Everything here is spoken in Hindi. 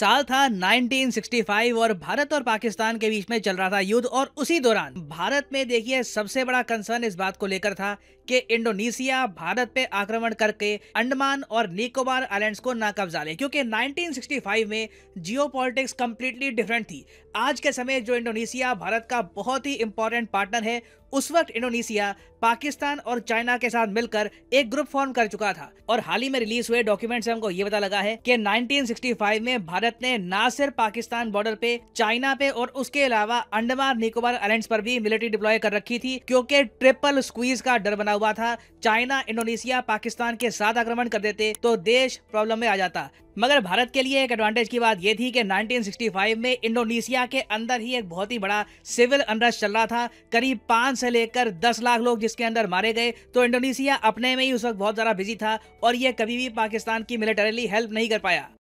साल था 1965 और भारत और पाकिस्तान के बीच में चल रहा था युद्ध और उसी दौरान भारत में देखिए सबसे बड़ा कंसर्न इस बात को लेकर था कि इंडोनेशिया भारत पे आक्रमण करके अंडमान और निकोबार आइलैंड्स को कब्जा ले क्योंकि 1965 में पॉलिटिक्स कम्प्लीटली डिफरेंट थी आज के समय जो इंडोनेशिया भारत का बहुत ही इंपॉर्टेंट पार्टनर है उस वक्त इंडोनेशिया पाकिस्तान और चाइना के साथ मिलकर एक ग्रुप फॉर्म कर चुका था और हाल ही में रिलीज हुए डॉक्यूमेंट से हमको ये पता लगा है कि 1965 में भारत भारत ने न सिर्फ पाकिस्तान बॉर्डर पे चाइना पे और उसके अलावा अंडमान निकोबार आइलैंड पर भी मिलिट्री डिप्लॉय कर रखी थी क्योंकि ट्रिपल स्क्वीज का डर बना हुआ था चाइना इंडोनेशिया पाकिस्तान के साथ आक्रमण कर देते तो देश प्रॉब्लम में आ जाता मगर भारत के लिए एक एडवांटेज की बात यह थी कि 1965 में इंडोनेशिया के अंदर ही एक बहुत ही बड़ा सिविल अनरेस्ट चल रहा था करीब पांच से लेकर दस लाख लोग जिसके अंदर मारे गए तो इंडोनेशिया अपने में ही उस वक्त बहुत ज़्यादा बिजी था और यह कभी भी पाकिस्तान की मिलिटरीली हेल्प नहीं कर पाया